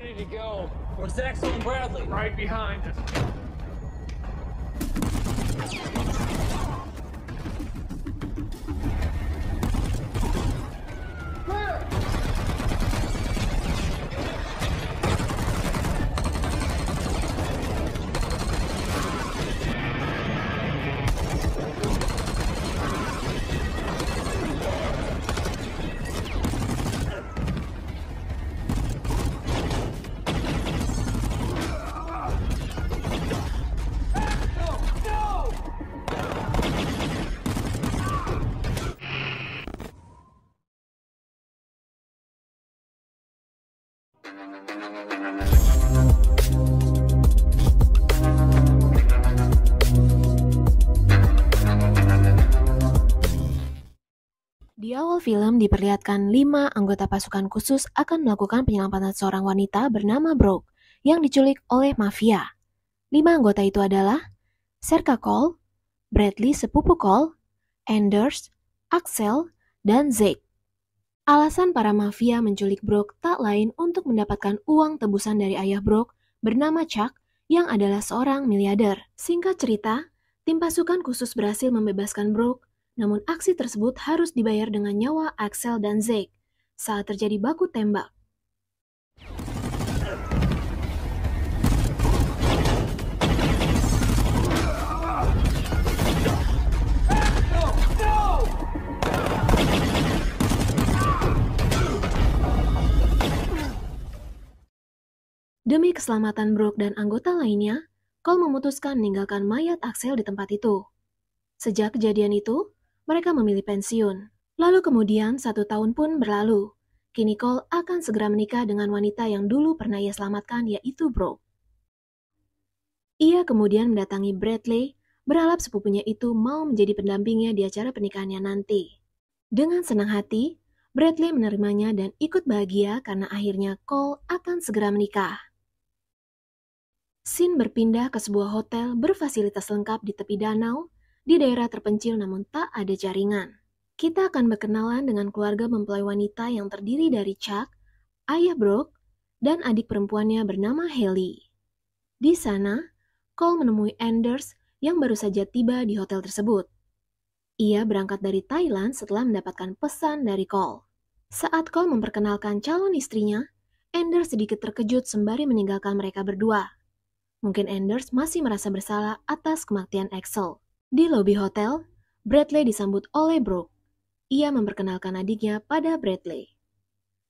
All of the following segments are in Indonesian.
ready to go. Where's Axel and Bradley? Right behind us. Di awal film diperlihatkan lima anggota pasukan khusus akan melakukan penyelamatan seorang wanita bernama Brooke yang diculik oleh mafia. Lima anggota itu adalah Serka Cole, Bradley sepupu Cole, Anders, Axel, dan Zeke. Alasan para mafia menculik Brock tak lain untuk mendapatkan uang tebusan dari ayah Brock bernama Chuck yang adalah seorang miliarder. Singkat cerita, tim pasukan khusus berhasil membebaskan Brock, namun aksi tersebut harus dibayar dengan nyawa Axel dan Zeke. Saat terjadi baku tembak, keselamatan Brooke dan anggota lainnya, Cole memutuskan meninggalkan mayat Axel di tempat itu. Sejak kejadian itu, mereka memilih pensiun. Lalu kemudian satu tahun pun berlalu. Kini Cole akan segera menikah dengan wanita yang dulu pernah ia selamatkan yaitu Brooke. Ia kemudian mendatangi Bradley, berharap sepupunya itu mau menjadi pendampingnya di acara pernikahannya nanti. Dengan senang hati, Bradley menerimanya dan ikut bahagia karena akhirnya Cole akan segera menikah. Sin berpindah ke sebuah hotel berfasilitas lengkap di tepi danau, di daerah terpencil namun tak ada jaringan. Kita akan berkenalan dengan keluarga mempelai wanita yang terdiri dari Chuck, ayah Brooke, dan adik perempuannya bernama Haley. Di sana, Cole menemui Anders yang baru saja tiba di hotel tersebut. Ia berangkat dari Thailand setelah mendapatkan pesan dari Cole. Saat Cole memperkenalkan calon istrinya, Anders sedikit terkejut sembari meninggalkan mereka berdua mungkin Anders masih merasa bersalah atas kematian Axel. Di lobi hotel, Bradley disambut oleh Brooke. Ia memperkenalkan adiknya pada Bradley.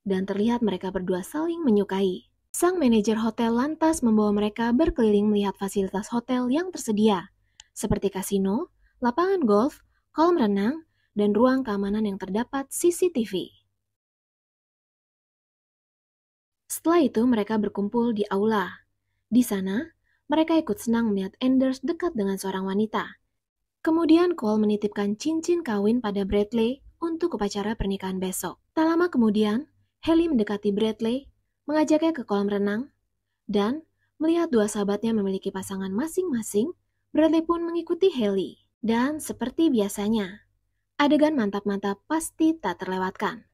Dan terlihat mereka berdua saling menyukai. Sang manajer hotel lantas membawa mereka berkeliling melihat fasilitas hotel yang tersedia, seperti kasino, lapangan golf, kolam renang, dan ruang keamanan yang terdapat CCTV. Setelah itu mereka berkumpul di aula. Di sana, mereka ikut senang melihat Anders dekat dengan seorang wanita. Kemudian Cole menitipkan cincin kawin pada Bradley untuk upacara pernikahan besok. Tak lama kemudian, Haley mendekati Bradley, mengajaknya ke kolam renang, dan melihat dua sahabatnya memiliki pasangan masing-masing, Bradley pun mengikuti Haley. Dan seperti biasanya, adegan mantap-mantap pasti tak terlewatkan.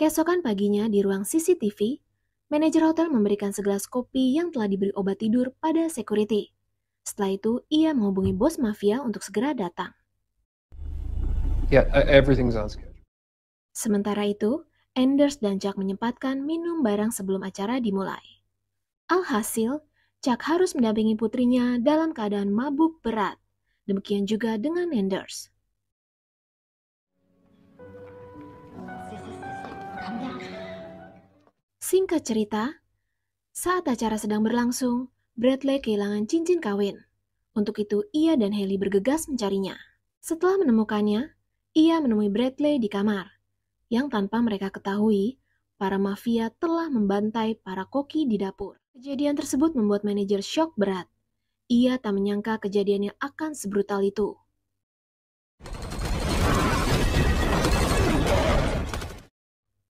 Keesokan paginya di ruang CCTV, Manajer hotel memberikan segelas kopi yang telah diberi obat tidur pada security. Setelah itu, ia menghubungi bos mafia untuk segera datang. Yeah, e-, Sementara itu, Anders dan Jack menyempatkan minum barang sebelum acara dimulai. Alhasil, Jack harus mendampingi putrinya dalam keadaan mabuk berat. Demikian juga dengan Anders. Singkat cerita, saat acara sedang berlangsung, Bradley kehilangan cincin kawin. Untuk itu, ia dan Haley bergegas mencarinya. Setelah menemukannya, ia menemui Bradley di kamar, yang tanpa mereka ketahui, para mafia telah membantai para koki di dapur. Kejadian tersebut membuat manajer shock berat. Ia tak menyangka kejadiannya akan sebrutal itu.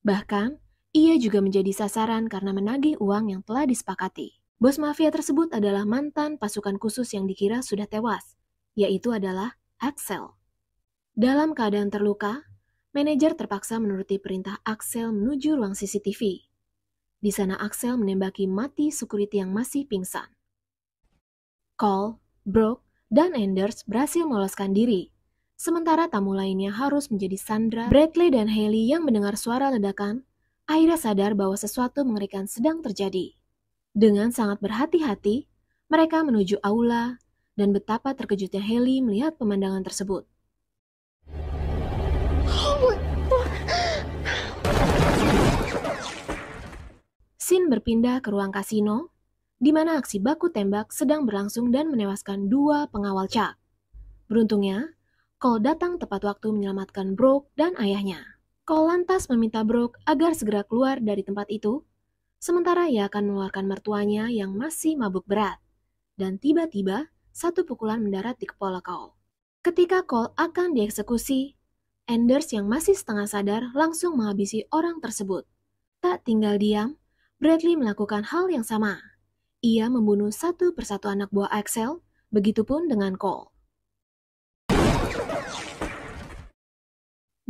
Bahkan, ia juga menjadi sasaran karena menagih uang yang telah disepakati. Bos mafia tersebut adalah mantan pasukan khusus yang dikira sudah tewas, yaitu adalah Axel. Dalam keadaan terluka, manajer terpaksa menuruti perintah Axel menuju ruang CCTV. Di sana Axel menembaki mati security yang masih pingsan. Cole, Brooke, dan Anders berhasil meloloskan diri, sementara tamu lainnya harus menjadi Sandra, Bradley, dan Haley yang mendengar suara ledakan Aira sadar bahwa sesuatu mengerikan sedang terjadi. Dengan sangat berhati-hati, mereka menuju aula dan betapa terkejutnya Heli melihat pemandangan tersebut. Sin berpindah ke ruang kasino, di mana aksi baku tembak sedang berlangsung dan menewaskan dua pengawal Chuck. Beruntungnya, Cole datang tepat waktu menyelamatkan Brooke dan ayahnya. Cole lantas meminta Brooke agar segera keluar dari tempat itu, sementara ia akan mengeluarkan mertuanya yang masih mabuk berat. Dan tiba-tiba, satu pukulan mendarat di kepala Cole. Ketika Cole akan dieksekusi, Anders yang masih setengah sadar langsung menghabisi orang tersebut. Tak tinggal diam, Bradley melakukan hal yang sama. Ia membunuh satu persatu anak buah Axel, begitu pun dengan Cole.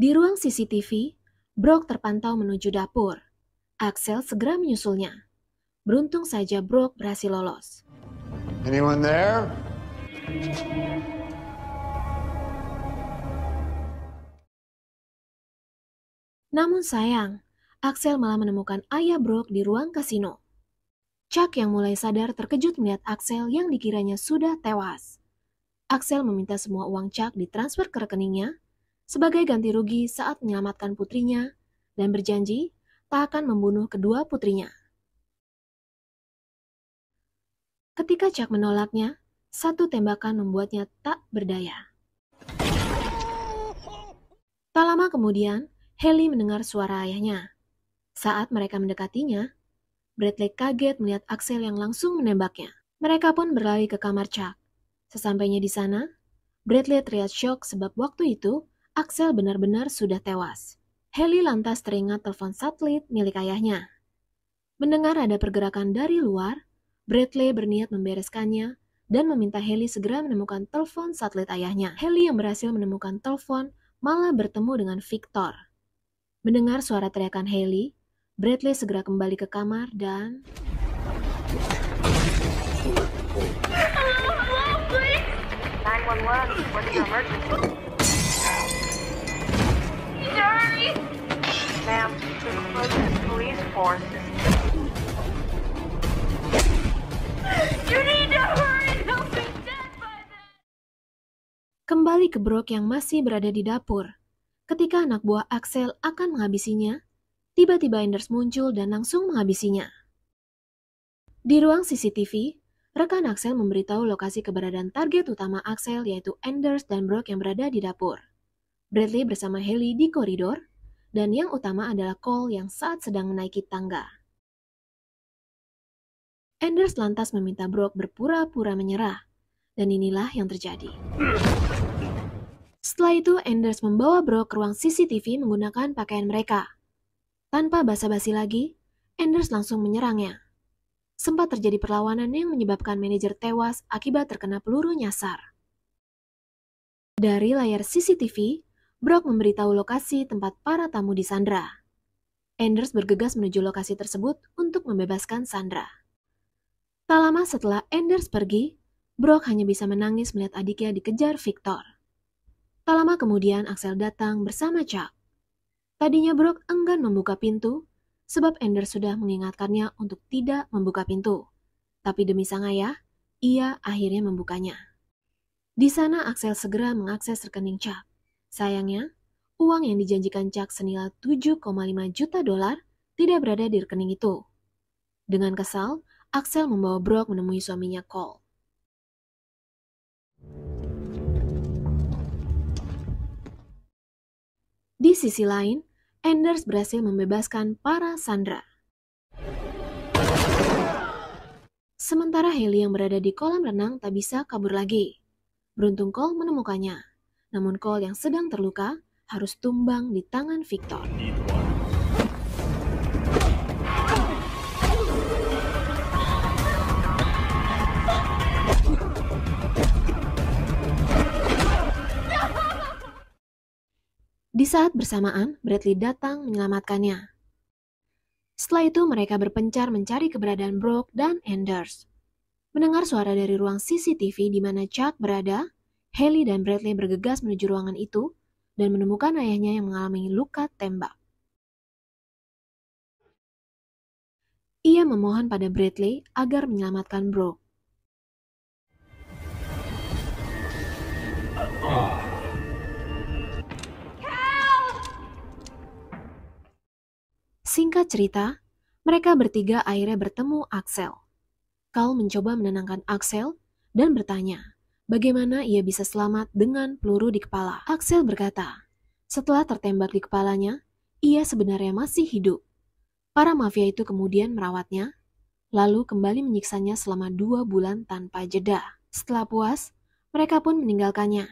Di ruang CCTV, Brock terpantau menuju dapur. Axel segera menyusulnya. Beruntung saja Brock berhasil lolos. Anyone there? Namun sayang, Axel malah menemukan ayah Brock di ruang kasino. Chuck yang mulai sadar terkejut melihat Axel yang dikiranya sudah tewas. Axel meminta semua uang Chuck ditransfer ke rekeningnya sebagai ganti rugi saat menyelamatkan putrinya dan berjanji tak akan membunuh kedua putrinya. Ketika Chuck menolaknya, satu tembakan membuatnya tak berdaya. Tak lama kemudian, Haley mendengar suara ayahnya. Saat mereka mendekatinya, Bradley kaget melihat Axel yang langsung menembaknya. Mereka pun berlari ke kamar Chuck. Sesampainya di sana, Bradley terlihat shock sebab waktu itu Axel benar-benar sudah tewas. Heli lantas teringat telepon satelit milik ayahnya. Mendengar ada pergerakan dari luar, Bradley berniat membereskannya dan meminta Heli segera menemukan telepon satelit ayahnya. Heli yang berhasil menemukan telepon malah bertemu dengan Victor. Mendengar suara teriakan Heli, Bradley segera kembali ke kamar dan... Hello, please. 911, what's your emergency? Kembali ke Brok yang masih berada di dapur. Ketika anak buah Axel akan menghabisinya, tiba-tiba Enders muncul dan langsung menghabisinya. Di ruang CCTV, rekan Axel memberitahu lokasi keberadaan target utama Axel yaitu Enders dan Brok yang berada di dapur. Bradley bersama Haley di koridor dan yang utama adalah Cole yang saat sedang menaiki tangga. Anders lantas meminta Brock berpura-pura menyerah, dan inilah yang terjadi. Setelah itu, Anders membawa Brock ke ruang CCTV menggunakan pakaian mereka. Tanpa basa-basi lagi, Anders langsung menyerangnya. Sempat terjadi perlawanan yang menyebabkan manajer tewas akibat terkena peluru nyasar. Dari layar CCTV, Brock memberitahu lokasi tempat para tamu di Sandra. Anders bergegas menuju lokasi tersebut untuk membebaskan Sandra. Tak lama setelah Anders pergi, Brock hanya bisa menangis melihat adiknya dikejar Victor. Tak lama kemudian Axel datang bersama Chuck. Tadinya Brock enggan membuka pintu, sebab Anders sudah mengingatkannya untuk tidak membuka pintu. Tapi demi sang ayah, ia akhirnya membukanya. Di sana Axel segera mengakses rekening Chuck. Sayangnya, uang yang dijanjikan Chuck senilai 7,5 juta dolar tidak berada di rekening itu. Dengan kesal, Axel membawa Brock menemui suaminya Cole. Di sisi lain, Anders berhasil membebaskan para Sandra. Sementara Haley yang berada di kolam renang tak bisa kabur lagi. Beruntung Cole menemukannya. Namun Cole yang sedang terluka harus tumbang di tangan Victor. Di saat bersamaan, Bradley datang menyelamatkannya. Setelah itu mereka berpencar mencari keberadaan Brooke dan Anders. Mendengar suara dari ruang CCTV di mana Chuck berada, Haley dan Bradley bergegas menuju ruangan itu dan menemukan ayahnya yang mengalami luka tembak. Ia memohon pada Bradley agar menyelamatkan Bro. Singkat cerita, mereka bertiga akhirnya bertemu Axel. Carl mencoba menenangkan Axel dan bertanya, bagaimana ia bisa selamat dengan peluru di kepala. Axel berkata, setelah tertembak di kepalanya, ia sebenarnya masih hidup. Para mafia itu kemudian merawatnya, lalu kembali menyiksanya selama dua bulan tanpa jeda. Setelah puas, mereka pun meninggalkannya.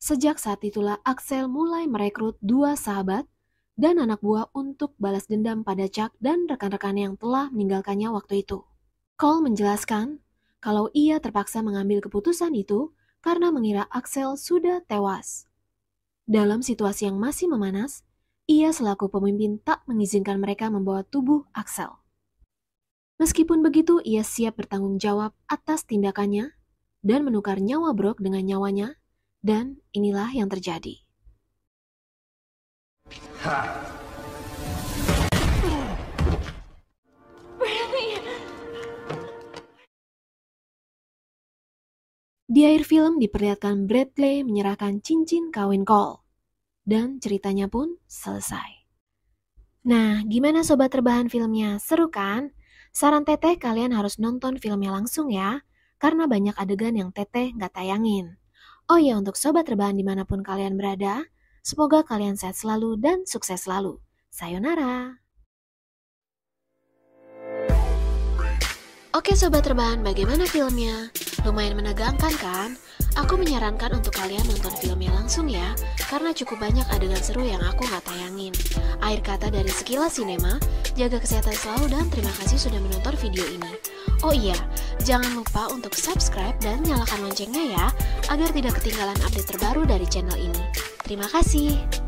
Sejak saat itulah Axel mulai merekrut dua sahabat dan anak buah untuk balas dendam pada Chuck dan rekan rekan yang telah meninggalkannya waktu itu. Cole menjelaskan kalau ia terpaksa mengambil keputusan itu karena mengira Axel sudah tewas. Dalam situasi yang masih memanas, ia selaku pemimpin tak mengizinkan mereka membawa tubuh Axel. Meskipun begitu, ia siap bertanggung jawab atas tindakannya dan menukar nyawa Brok dengan nyawanya, dan inilah yang terjadi. Ha. Di akhir film diperlihatkan Bradley menyerahkan cincin kawin Cole. Dan ceritanya pun selesai. Nah, gimana sobat terbahan filmnya? Seru kan? Saran teteh kalian harus nonton filmnya langsung ya, karena banyak adegan yang teteh nggak tayangin. Oh ya, untuk sobat terbahan dimanapun kalian berada, semoga kalian sehat selalu dan sukses selalu. Sayonara! Oke sobat rebahan, bagaimana filmnya? Lumayan menegangkan kan? Aku menyarankan untuk kalian nonton filmnya langsung ya, karena cukup banyak adegan seru yang aku nggak tayangin. Akhir kata dari Sekilas Cinema, jaga kesehatan selalu dan terima kasih sudah menonton video ini. Oh iya, jangan lupa untuk subscribe dan nyalakan loncengnya ya, agar tidak ketinggalan update terbaru dari channel ini. Terima kasih.